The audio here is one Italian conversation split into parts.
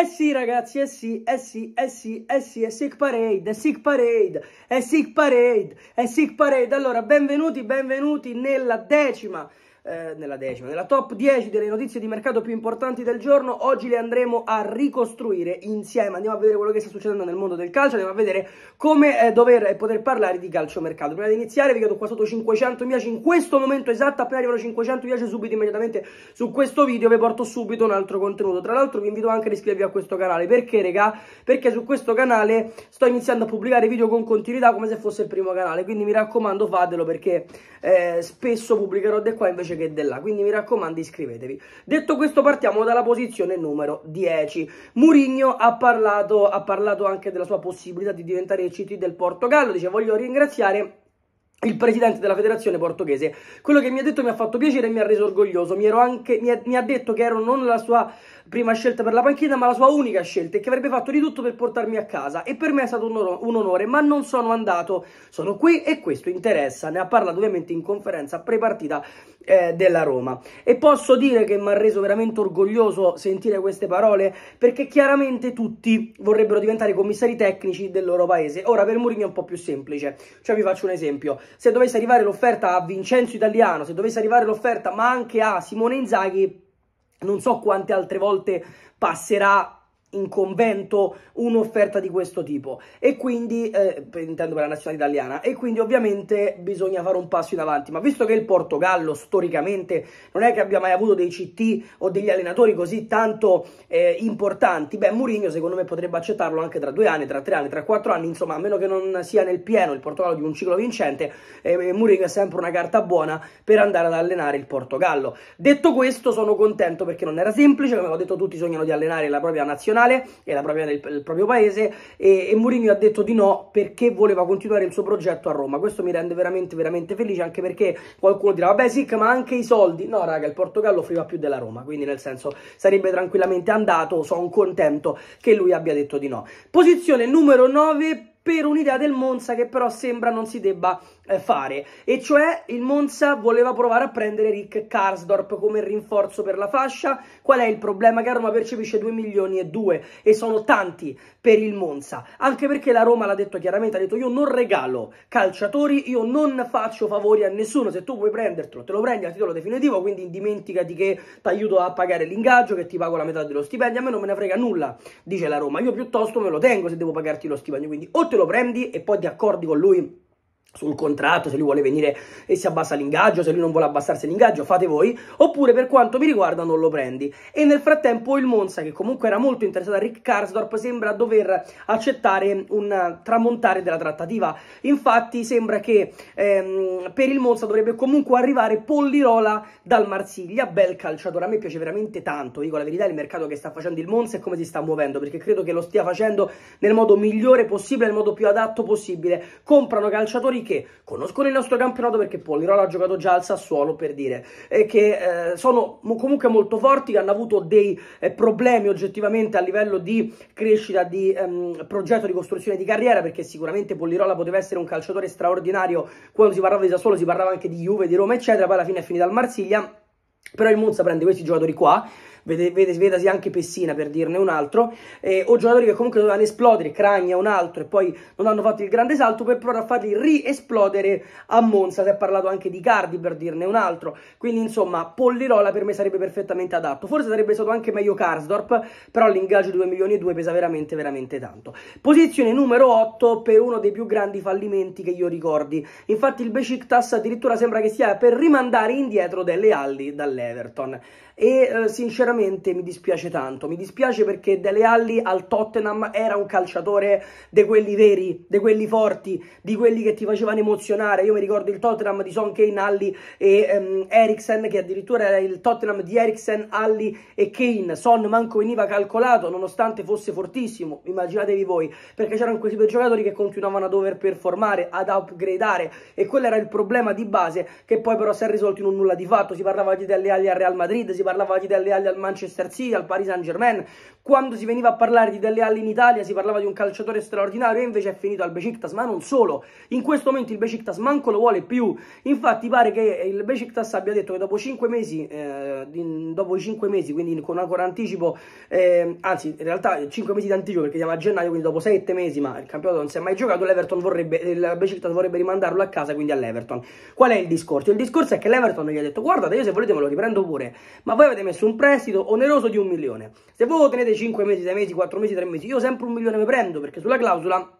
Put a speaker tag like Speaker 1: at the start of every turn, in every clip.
Speaker 1: Eh sì ragazzi, eh sì, eh sì, eh sì, eh sì, è Sick Parade, è Sick Parade, è Sick Parade, è Sick Parade. Allora, benvenuti, benvenuti nella decima eh, nella decima, nella top 10 delle notizie di mercato più importanti del giorno. Oggi le andremo a ricostruire insieme. Andiamo a vedere quello che sta succedendo nel mondo del calcio, andiamo a vedere come eh, dover e eh, poter parlare di calcio mercato. Prima di iniziare vi chiedo qua sotto 500 piace in questo momento esatto, appena arrivano 500 piace subito immediatamente su questo video vi porto subito un altro contenuto. Tra l'altro vi invito anche ad iscrivervi a questo canale, perché regà? Perché su questo canale sto iniziando a pubblicare video con continuità come se fosse il primo canale, quindi mi raccomando fatelo perché eh, spesso pubblicherò di qua invece che dell'A, quindi mi raccomando iscrivetevi. Detto questo partiamo dalla posizione numero 10. Murigno ha parlato, ha parlato anche della sua possibilità di diventare il CT del Portogallo, dice voglio ringraziare il presidente della federazione portoghese. Quello che mi ha detto mi ha fatto piacere e mi ha reso orgoglioso. Mi, anche, mi, ha, mi ha, detto che ero non la sua prima scelta per la panchina, ma la sua unica scelta e che avrebbe fatto di tutto per portarmi a casa. E per me è stato un, onore, un onore ma non sono andato. Sono qui e questo interessa. Ne ha parlato ovviamente in conferenza prepartita eh, della Roma. E posso dire che mi ha reso veramente orgoglioso sentire queste parole perché chiaramente tutti vorrebbero diventare commissari tecnici del loro paese. Ora per Mourinho è un po' più semplice. Cioè vi faccio un esempio se dovesse arrivare l'offerta a Vincenzo Italiano, se dovesse arrivare l'offerta ma anche a Simone Inzaghi, non so quante altre volte passerà in convento un'offerta di questo tipo e quindi eh, intendo per la nazionale italiana e quindi ovviamente bisogna fare un passo in avanti ma visto che il Portogallo storicamente non è che abbia mai avuto dei CT o degli allenatori così tanto eh, importanti beh Mourinho secondo me potrebbe accettarlo anche tra due anni tra tre anni tra quattro anni insomma a meno che non sia nel pieno il Portogallo di un ciclo vincente eh, Mourinho è sempre una carta buona per andare ad allenare il Portogallo detto questo sono contento perché non era semplice come ho detto tutti sognano di allenare la propria nazionale nazionale e la propria, il, il proprio paese e, e Mourinho ha detto di no perché voleva continuare il suo progetto a Roma. Questo mi rende veramente veramente felice anche perché qualcuno dirà vabbè Sic ma anche i soldi. No raga il Portogallo offriva più della Roma quindi nel senso sarebbe tranquillamente andato. Sono contento che lui abbia detto di no. Posizione numero 9 per un'idea del Monza che però sembra non si debba eh, fare. E cioè il Monza voleva provare a prendere Rick Karsdorp come rinforzo per la fascia. Qual è il problema? Che Roma percepisce 2 milioni e 2 e sono tanti per il Monza. Anche perché la Roma l'ha detto chiaramente, ha detto io non regalo calciatori, io non faccio favori a nessuno. Se tu vuoi prendertelo, te lo prendi a titolo definitivo, quindi dimenticati che ti aiuto a pagare l'ingaggio, che ti pago la metà dello stipendio. A me non me ne frega nulla, dice la Roma. Io piuttosto me lo tengo se devo pagarti lo stipendio. Quindi o te lo prendi e poi ti accordi con lui sul contratto, se lui vuole venire e si abbassa l'ingaggio, se lui non vuole abbassarsi l'ingaggio, fate voi, oppure per quanto mi riguarda non lo prendi. E nel frattempo il Monza, che comunque era molto interessato a Rick Karsdorp, sembra dover accettare un tramontare della trattativa. Infatti sembra che ehm, per il Monza dovrebbe comunque arrivare Pollirola dal Marsiglia, bel calciatore, a me piace veramente tanto, dico la verità, il mercato che sta facendo il Monza e come si sta muovendo, perché credo che lo stia facendo nel modo migliore possibile, nel modo più adatto possibile. Comprano calciatori giocatori che conoscono il nostro campionato perché Polirola ha giocato già al Sassuolo per dire, e che eh, sono comunque molto forti, che hanno avuto dei eh, problemi oggettivamente a livello di crescita di ehm, progetto di costruzione di carriera perché sicuramente Polirola poteva essere un calciatore straordinario quando si parlava di Sassuolo si parlava anche di Juve, di Roma eccetera, poi alla fine è finita al Marsiglia però il Monza prende questi giocatori qua vede, vede, vedasi anche Pessina per dirne un altro, eh, o giocatori che comunque dovevano esplodere, Cragna un altro e poi non hanno fatto il grande salto per però farli riesplodere a Monza, si è parlato anche di Cardi per dirne un altro, quindi insomma Pollirola per me sarebbe perfettamente adatto, forse sarebbe stato anche meglio Karsdorp, però l'ingaggio 2 milioni e 2 pesa veramente veramente tanto. Posizione numero 8 per uno dei più grandi fallimenti che io ricordi, infatti il Besiktas addirittura sembra che sia per rimandare indietro delle Alli dall'Everton e eh, sinceramente veramente mi dispiace tanto. Mi dispiace perché Dele Alli al Tottenham era un calciatore di quelli veri, di quelli forti, di quelli che ti facevano emozionare. Io mi ricordo il Tottenham di Son Kane, Alli e um, Eriksen, che addirittura era il Tottenham di Eriksen, Alli e Kane. Son manco veniva calcolato, nonostante fosse fortissimo, immaginatevi voi, perché c'erano questi due giocatori che continuavano a dover performare, ad upgradare, e quello era il problema di base, che poi però si è risolto in un nulla di fatto. Si parlava di Dele Alli al Real Madrid, si parlava di Dele Alli al Manchester Manchester City, al Paris Saint Germain. Quando si veniva a parlare di Delle Alli in Italia si parlava di un calciatore straordinario e invece è finito al Besiktas, ma non solo. In questo momento il Besiktas manco lo vuole più. Infatti pare che il Besiktas abbia detto che dopo 5 mesi, eh, dopo 5 mesi quindi con ancora anticipo, eh, anzi in realtà 5 mesi di anticipo perché siamo a gennaio, quindi dopo 7 mesi, ma il campionato non si è mai giocato, l'Everton vorrebbe, il Besiktas vorrebbe rimandarlo a casa, quindi all'Everton. Qual è il discorso? Il discorso è che l'Everton gli ha detto guardate io se volete me lo riprendo pure, ma voi avete messo un prestito prestito oneroso di un milione. Se voi tenete 5 mesi, 6 mesi, 4 mesi, 3 mesi, io sempre un milione mi prendo perché sulla clausola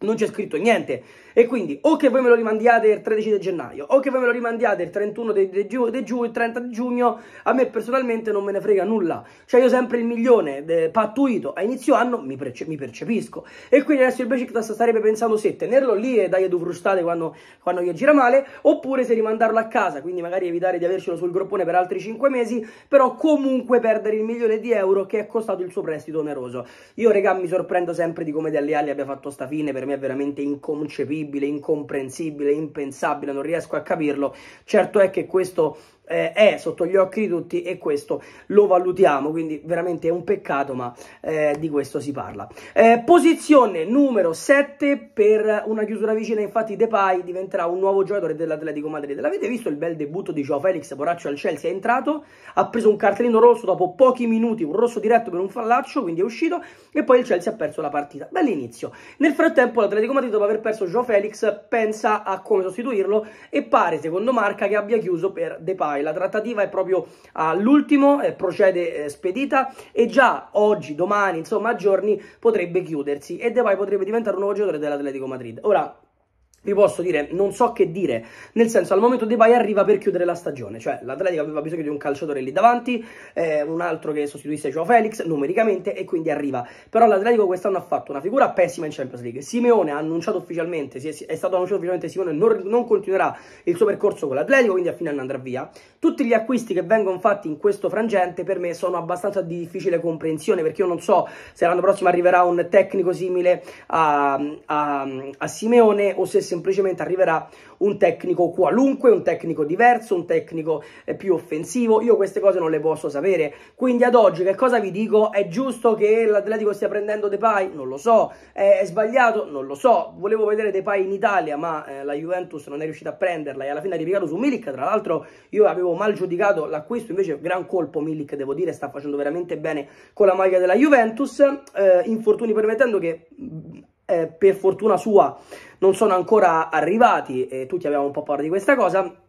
Speaker 1: non c'è scritto niente. E quindi o che voi me lo rimandiate il 13 di gennaio, o che voi me lo rimandiate il 31 di, di, di giugno, il 30 di giugno, a me personalmente non me ne frega nulla. Cioè io sempre il milione de, eh, pattuito a inizio anno mi, perce, mi, percepisco. E quindi adesso il Besiktas starebbe pensando se tenerlo lì e dargli due frustate quando, quando gli gira male, oppure se rimandarlo a casa, quindi magari evitare di avercelo sul groppone per altri 5 mesi, però comunque perdere il milione di euro che è costato il suo prestito oneroso. Io regà mi sorprendo sempre di come Delle Alli abbia fatto sta fine per me è veramente inconcepibile, incomprensibile, impensabile, non riesco a capirlo. Certo è che questo eh, è sotto gli occhi di tutti e questo lo valutiamo, quindi veramente è un peccato, ma eh, di questo si parla. Eh, posizione numero 7 per una chiusura vicina, infatti Depay diventerà un nuovo giocatore dell'Atletico Madrid. L'avete visto il bel debutto di Joao Felix, Boraccio al Chelsea, è entrato, ha preso un cartellino rosso dopo pochi minuti, un rosso diretto per un fallaccio, quindi è uscito, e poi il Chelsea ha perso la partita. Bell'inizio. Nel frattempo l'Atletico Madrid, dopo aver perso Joao Felix, pensa a come sostituirlo e pare, secondo Marca, che abbia chiuso per Depay fai. La trattativa è proprio all'ultimo, eh, procede eh, spedita e già oggi, domani, insomma, a giorni potrebbe chiudersi e De Depay potrebbe diventare un nuovo giocatore dell'Atletico Madrid. Ora, vi posso dire, non so che dire, nel senso al momento Depay arriva per chiudere la stagione, cioè l'Atletica aveva bisogno di un calciatore lì davanti, eh, un altro che sostituisse Joao Felix numericamente e quindi arriva, però l'Atletico quest'anno ha fatto una figura pessima in Champions League, Simeone ha annunciato ufficialmente, è, stato annunciato ufficialmente Simeone non, non continuerà il suo percorso con l'Atletico, quindi a fine anno andrà via, tutti gli acquisti che vengono fatti in questo frangente per me sono abbastanza di difficile comprensione, perché io non so se l'anno prossimo arriverà un tecnico simile a, a, a Simeone o se semplicemente arriverà un tecnico qualunque, un tecnico diverso, un tecnico eh, più offensivo. Io queste cose non le posso sapere. Quindi ad oggi che cosa vi dico? È giusto che l'Atletico stia prendendo De Pai? Non lo so. È, sbagliato? Non lo so. Volevo vedere De Pai in Italia, ma eh, la Juventus non è riuscita a prenderla e alla fine ha ripiegato su Milik. Tra l'altro io avevo mal giudicato l'acquisto, invece gran colpo Milik, devo dire, sta facendo veramente bene con la maglia della Juventus. Eh, infortuni permettendo che eh, per fortuna sua non sono ancora arrivati e tutti abbiamo un po' paura di questa cosa.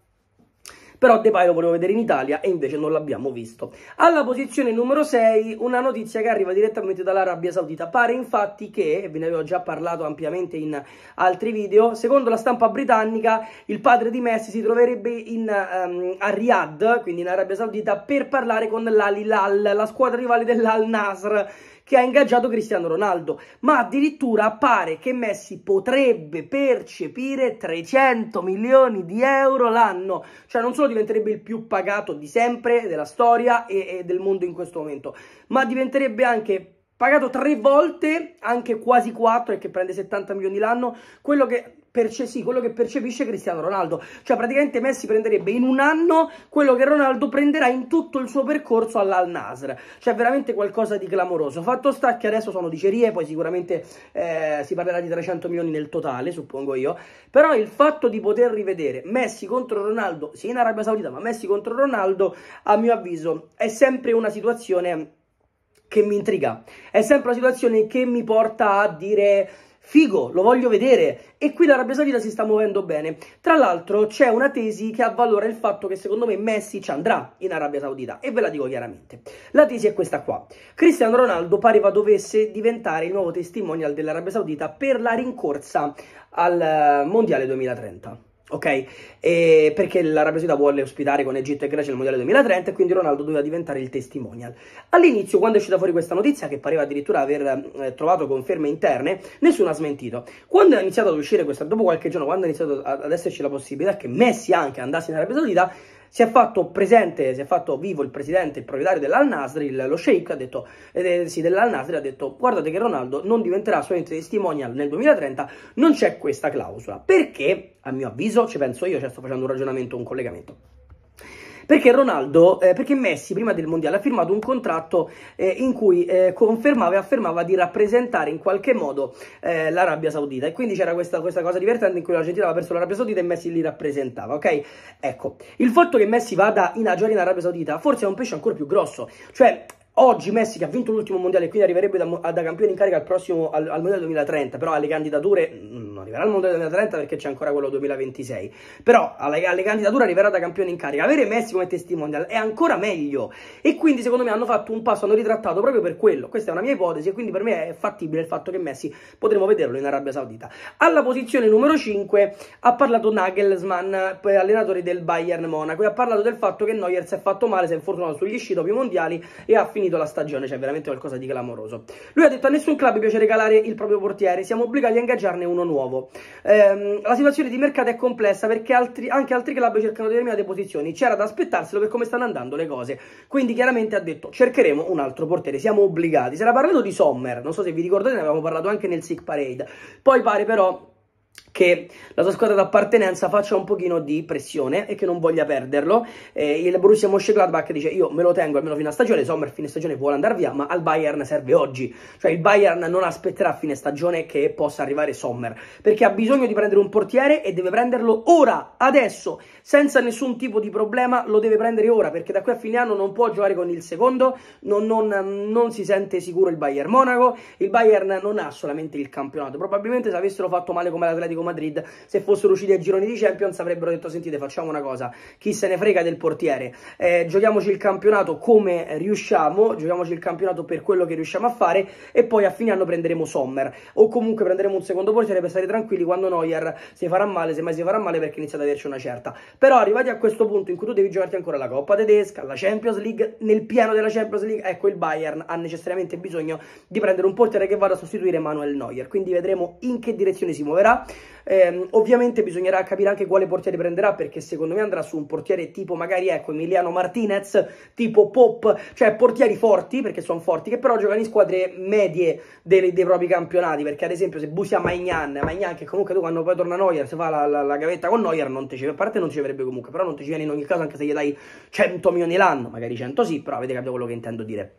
Speaker 1: Però De Pai lo volevo vedere in Italia e invece non l'abbiamo visto. Alla posizione numero 6, una notizia che arriva direttamente dall'Arabia Saudita. Pare infatti che, ve ne avevo già parlato ampiamente in altri video, secondo la stampa britannica il padre di Messi si troverebbe in, um, a Riyadh, quindi in Arabia Saudita, per parlare con l'Al-Hilal, la squadra rivale dell'Al-Nasr, che ha ingaggiato Cristiano Ronaldo, ma addirittura pare che Messi potrebbe percepire 300 milioni di euro l'anno, cioè non solo diventerebbe il più pagato di sempre della storia e, e del mondo in questo momento, ma diventerebbe anche pagato tre volte, anche quasi quattro, e che prende 70 milioni l'anno, quello che perce- sì, quello che percepisce Cristiano Ronaldo. Cioè praticamente Messi prenderebbe in un anno quello che Ronaldo prenderà in tutto il suo percorso all'Al Nasr. Cioè veramente qualcosa di clamoroso. Fatto sta che adesso sono dicerie, poi sicuramente eh, si parlerà di 300 milioni nel totale, suppongo io. Però il fatto di poter rivedere Messi contro Ronaldo, sì in Arabia Saudita, ma Messi contro Ronaldo, a mio avviso, è sempre una situazione che mi intriga. È sempre una situazione che mi porta a dire Figo, lo voglio vedere. E qui l'Arabia Saudita si sta muovendo bene. Tra l'altro c'è una tesi che avvalora il fatto che secondo me Messi ci andrà in Arabia Saudita. E ve la dico chiaramente. La tesi è questa qua. Cristiano Ronaldo pareva dovesse diventare il nuovo testimonial dell'Arabia Saudita per la rincorsa al eh, Mondiale 2030. Ok, e perché l'Arabia Saudita vuole ospitare con Egitto e Grecia il Mondiale 2030 e quindi Ronaldo doveva diventare il testimonial. All'inizio, quando è uscita fuori questa notizia, che pareva addirittura aver eh, trovato conferme interne, nessuno ha smentito. Quando è iniziato ad uscire questa, dopo qualche giorno, quando è iniziato ad esserci la possibilità che Messi anche andasse in Arabia Saudita, si è fatto presente, si è fatto vivo il presidente, il proprietario dell'Al-Nasri, lo sheikh, ha detto, eh, eh sì, dell'Al-Nasri, ha detto guardate che Ronaldo non diventerà solamente testimonial nel 2030, non c'è questa clausola. Perché, a mio avviso, ci penso io, cioè sto facendo un ragionamento, un collegamento. Perché Ronaldo, eh, perché Messi prima del mondiale ha firmato un contratto eh, in cui eh, confermava e affermava di rappresentare in qualche modo eh, l'Arabia Saudita e quindi c'era questa, questa, cosa divertente in cui l'Argentina aveva perso l'Arabia Saudita e Messi li rappresentava, ok? Ecco, il fatto che Messi vada in agio in Arabia Saudita forse è un pesce ancora più grosso, cioè Oggi Messi che ha vinto l'ultimo mondiale e quindi arriverebbe da, da, campione in carica al prossimo al, al mondiale 2030, però alle candidature mm, non arriverà al mondiale 2030 perché c'è ancora quello 2026, però alle, alle, candidature arriverà da campione in carica. Avere Messi come testimonial è ancora meglio e quindi secondo me hanno fatto un passo, hanno ritrattato proprio per quello. Questa è una mia ipotesi e quindi per me è fattibile il fatto che Messi potremo vederlo in Arabia Saudita. Alla posizione numero 5 ha parlato Nagelsmann, allenatore del Bayern Monaco, e ha parlato del fatto che Neuer si è fatto male, si è infortunato sugli sci dopo i mondiali e ha finito finito la stagione, cioè veramente qualcosa di clamoroso. Lui ha detto a nessun club piace regalare il proprio portiere, siamo obbligati a ingaggiarne uno nuovo. Ehm, la situazione di mercato è complessa perché altri, anche altri club cercano determinate posizioni, c'era da aspettarselo per come stanno andando le cose, quindi chiaramente ha detto cercheremo un altro portiere, siamo obbligati. Si era parlato di Sommer, non so se vi ricordate, ne avevamo parlato anche nel Sick Parade, poi pare però che la sua squadra d'appartenenza faccia un pochino di pressione e che non voglia perderlo. Eh, il Borussia Mönchengladbach dice io me lo tengo almeno fino a stagione, Sommer fine stagione vuole andare via, ma al Bayern serve oggi. Cioè il Bayern non aspetterà a fine stagione che possa arrivare Sommer, perché ha bisogno di prendere un portiere e deve prenderlo ora, adesso, senza nessun tipo di problema, lo deve prendere ora, perché da qui a fine anno non può giocare con il secondo, non, non, non si sente sicuro il Bayern Monaco, il Bayern non ha solamente il campionato, probabilmente se avessero fatto male come l'Atletico Atletico Madrid, se fossero usciti ai gironi di Champions avrebbero detto sentite facciamo una cosa, chi se ne frega del portiere, eh, giochiamoci il campionato come riusciamo, giochiamoci il campionato per quello che riusciamo a fare e poi a fine anno prenderemo Sommer o comunque prenderemo un secondo portiere per stare tranquilli quando Neuer si farà male, se mai si farà male perché inizia ad averci una certa. Però arrivati a questo punto in cui tu devi giocarti ancora la Coppa tedesca, la Champions League, nel piano della Champions League, ecco il Bayern ha necessariamente bisogno di prendere un portiere che vada a sostituire Manuel Neuer. Quindi vedremo in che direzione si muoverà. Eh, ovviamente bisognerà capire anche quale portiere prenderà, perché secondo me andrà su un portiere tipo magari ecco Emiliano Martinez, tipo Pop, cioè portieri forti, perché sono forti, che però giocano in squadre medie dei, dei propri campionati, perché ad esempio se busi a Magnan, Magnan che comunque tu quando poi torna Neuer, se fa la, la, la gavetta con Neuer, non ti ci, a parte non ci avrebbe comunque, però non ti ci viene in ogni caso anche se gli dai 100 milioni l'anno, magari 100 sì, però avete capito quello che intendo dire.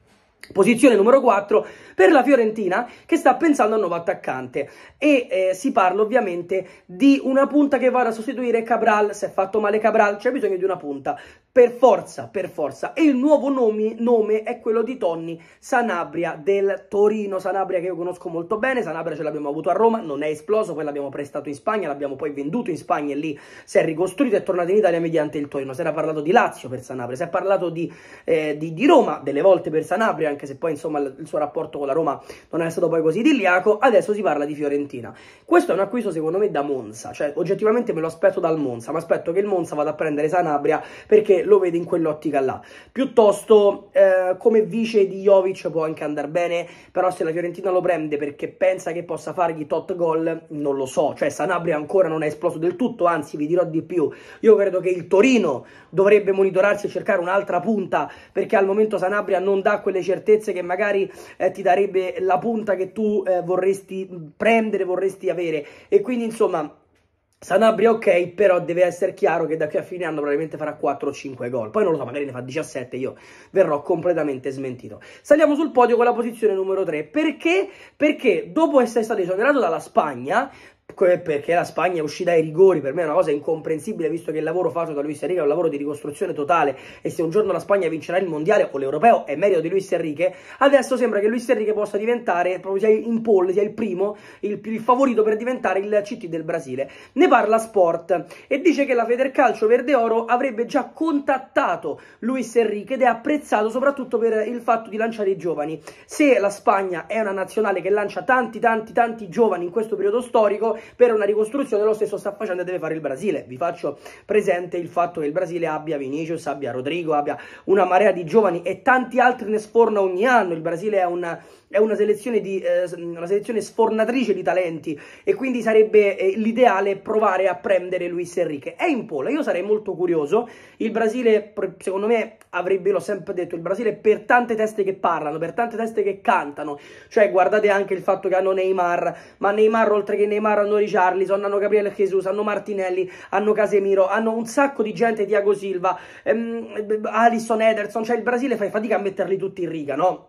Speaker 1: Posizione numero 4 per la Fiorentina che sta pensando a un nuovo attaccante e eh, si parla ovviamente di una punta che vada a sostituire Cabral, se è fatto male Cabral c'è bisogno di una punta, per forza, per forza. E il nuovo nome, nome, è quello di Tony Sanabria del Torino. Sanabria che io conosco molto bene. Sanabria ce l'abbiamo avuto a Roma, non è esploso. Poi l'abbiamo prestato in Spagna, l'abbiamo poi venduto in Spagna e lì si è ricostruito e è tornato in Italia mediante il Torino. Si era parlato di Lazio per Sanabria, si è parlato di, eh, di, di Roma delle volte per Sanabria, anche se poi insomma il suo rapporto con la Roma non è stato poi così idilliaco. Adesso si parla di Fiorentina. Questo è un acquisto secondo me da Monza. Cioè oggettivamente me lo aspetto dal Monza, ma aspetto che il Monza vada a prendere Sanabria perché lo vede in quell'ottica là. Piuttosto, eh, come vice di Jovic può anche andare bene, però se la Fiorentina lo prende perché pensa che possa fargli tot gol, non lo so. Cioè, Sanabria ancora non è esploso del tutto, anzi, vi dirò di più. Io credo che il Torino dovrebbe monitorarsi e cercare un'altra punta, perché al momento Sanabria non dà quelle certezze che magari eh, ti darebbe la punta che tu eh, vorresti prendere, vorresti avere. E quindi, insomma Sanabria ok, però deve essere chiaro che da qui a fine anno probabilmente farà 4-5 gol. Poi non lo so, magari ne fa 17, io verrò completamente smentito. Saliamo sul podio con la posizione numero 3. Perché? Perché dopo essere stato esonerato dalla Spagna, eh, perché la Spagna uscì dai rigori, per me è una cosa incomprensibile visto che il lavoro fatto da Luis Enrique è un lavoro di ricostruzione totale e se un giorno la Spagna vincerà il mondiale o l'europeo è merito di Luis Enrique, adesso sembra che Luis Enrique possa diventare, proprio sia in pole, sia il primo, il, il favorito per diventare il CT del Brasile. Ne parla Sport e dice che la Federcalcio Verde Oro avrebbe già contattato Luis Enrique ed è apprezzato soprattutto per il fatto di lanciare i giovani. Se la Spagna è una nazionale che lancia tanti tanti tanti giovani in questo periodo storico, per una ricostruzione lo stesso sta facendo e deve fare il Brasile. Vi faccio presente il fatto che il Brasile abbia Vinicius, abbia Rodrigo, abbia una marea di giovani e tanti altri ne sforna ogni anno. Il Brasile è una è una selezione, di, eh, una selezione, sfornatrice di talenti e quindi sarebbe eh, l'ideale provare a prendere Luis Enrique. È in pola, io sarei molto curioso. Il Brasile, secondo me, avrebbe, l'ho sempre detto, il Brasile per tante teste che parlano, per tante teste che cantano. Cioè, guardate anche il fatto che hanno Neymar, ma Neymar, oltre che Neymar, hanno Richarlison, hanno Gabriele Jesus, hanno Martinelli, hanno Casemiro, hanno un sacco di gente, Tiago Silva, ehm, Alisson Ederson. Cioè, il Brasile fa fatica a metterli tutti in riga, no?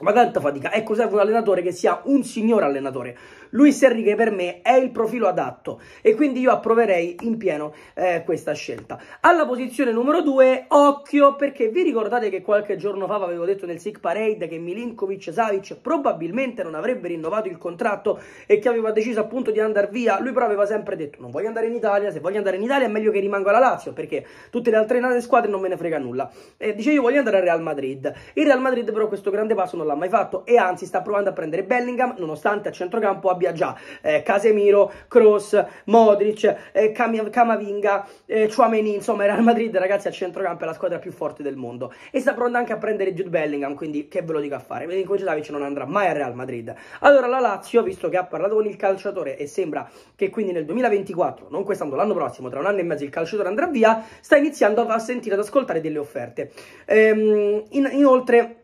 Speaker 1: ma tanta fatica. Ecco, serve un allenatore che sia un signor allenatore, Luis Enrique per me è il profilo adatto e quindi io approverei in pieno eh, questa scelta. Alla posizione numero 2, occhio perché vi ricordate che qualche giorno fa avevo detto nel Sick Parade che Milinkovic Savic probabilmente non avrebbe rinnovato il contratto e che aveva deciso appunto di andare via. Lui però aveva sempre detto non voglio andare in Italia, se voglio andare in Italia è meglio che rimango alla Lazio perché tutte le altre squadre non me ne frega nulla. Eh, dice io voglio andare al Real Madrid. Il Real Madrid però questo grande passo non l'ha mai fatto e anzi sta provando a prendere Bellingham nonostante a centrocampo abbia abbia già eh, Casemiro, Cross, Modric, eh, Cam Camavinga, eh, Chouameni, insomma il Real Madrid ragazzi al centrocampo è la squadra più forte del mondo e sta pronta anche a prendere Jude Bellingham, quindi che ve lo dico a fare, Milinkovic Savic non andrà mai al Real Madrid. Allora la Lazio, visto che ha parlato con il calciatore e sembra che quindi nel 2024, non quest'anno, l'anno prossimo, tra un anno e mezzo il calciatore andrà via, sta iniziando a sentire, ad ascoltare delle offerte. Ehm, in, inoltre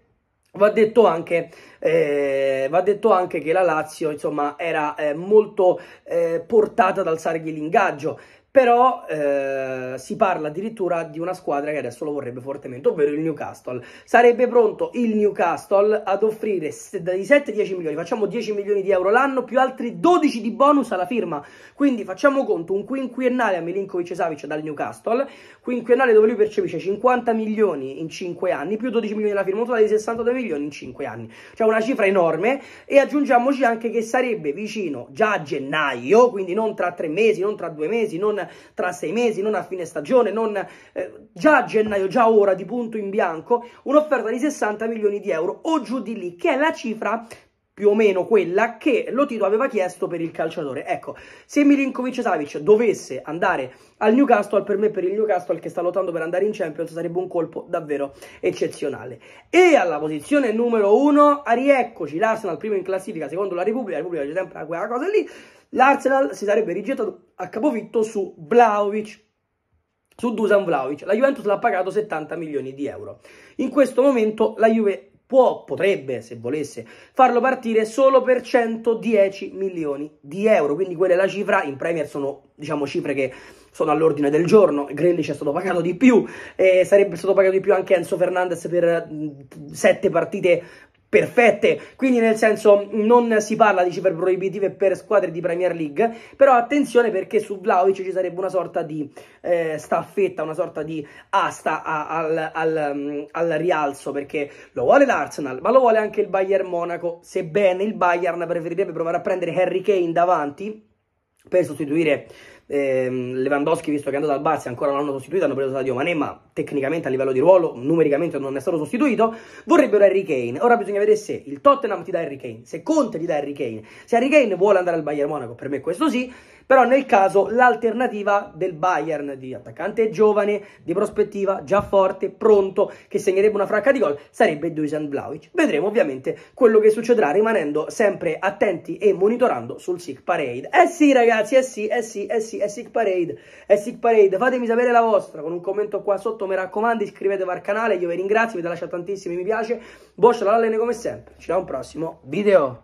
Speaker 1: Va detto, anche, eh, va detto anche, che la Lazio insomma, era eh, molto eh, portata dal Sarghi l'ingaggio però eh, si parla addirittura di una squadra che adesso lo vorrebbe fortemente, ovvero il Newcastle. Sarebbe pronto il Newcastle ad offrire dai 7 10 milioni, facciamo 10 milioni di euro l'anno, più altri 12 di bonus alla firma. Quindi facciamo conto un quinquennale a Milinkovic e Savic dal Newcastle, quinquennale dove lui percepisce 50 milioni in 5 anni, più 12 milioni alla firma, un totale di 62 milioni in 5 anni. Cioè una cifra enorme e aggiungiamoci anche che sarebbe vicino già a gennaio, quindi non tra 3 mesi, non tra 2 mesi, non tra sei mesi, non a fine stagione, non eh, già a gennaio, già ora di punto in bianco, un'offerta di 60 milioni di euro o giù di lì, che è la cifra più o meno quella che Lotito aveva chiesto per il calciatore. Ecco, se Milinkovic Savic dovesse andare al Newcastle, per me per il Newcastle che sta lottando per andare in Champions sarebbe un colpo davvero eccezionale. E alla posizione numero uno, rieccoci l'Arsenal primo in classifica, secondo la Repubblica, la Repubblica c'è sempre quella cosa lì, L'Arsenal si sarebbe rigettato a capofitto su Vlaovic, su Dusan Vlaovic. La Juventus l'ha pagato 70 milioni di euro. In questo momento la Juve può, potrebbe, se volesse, farlo partire solo per 110 milioni di euro. Quindi quella è la cifra, in Premier sono, diciamo, cifre che sono all'ordine del giorno, Grealish è stato pagato di più, eh, sarebbe stato pagato di più anche Enzo Fernandez per mm, sette partite perfette, quindi nel senso non si parla di cifre proibitive per squadre di Premier League, però attenzione perché su Vlaovic ci sarebbe una sorta di eh, staffetta, una sorta di asta a, al, al, mm, al, rialzo, perché lo vuole l'Arsenal, ma lo vuole anche il Bayern Monaco, sebbene il Bayern preferirebbe provare a prendere Harry Kane davanti per sostituire eh, Lewandowski visto che è andato al Barsi ancora non l'hanno sostituito hanno preso Sadio Mané ma tecnicamente a livello di ruolo numericamente non è stato sostituito vorrebbero Harry Kane ora bisogna vedere se il Tottenham ti dà Harry Kane se Conte ti dà Harry Kane se Harry Kane vuole andare al Bayern Monaco per me questo sì però nel caso l'alternativa del Bayern di attaccante giovane, di prospettiva, già forte, pronto, che segnerebbe una fracca di gol, sarebbe Dusan Vlaovic. Vedremo ovviamente quello che succederà rimanendo sempre attenti e monitorando sul Sick Parade. Eh sì ragazzi, eh sì, eh sì, eh sì, è eh Sick Parade, è eh Sick Parade. Fatemi sapere la vostra con un commento qua sotto, mi raccomando, iscrivetevi al canale, io vi ringrazio, vi lascio tantissimi mi piace, Boscia la Lallene come sempre, ci vediamo al prossimo video.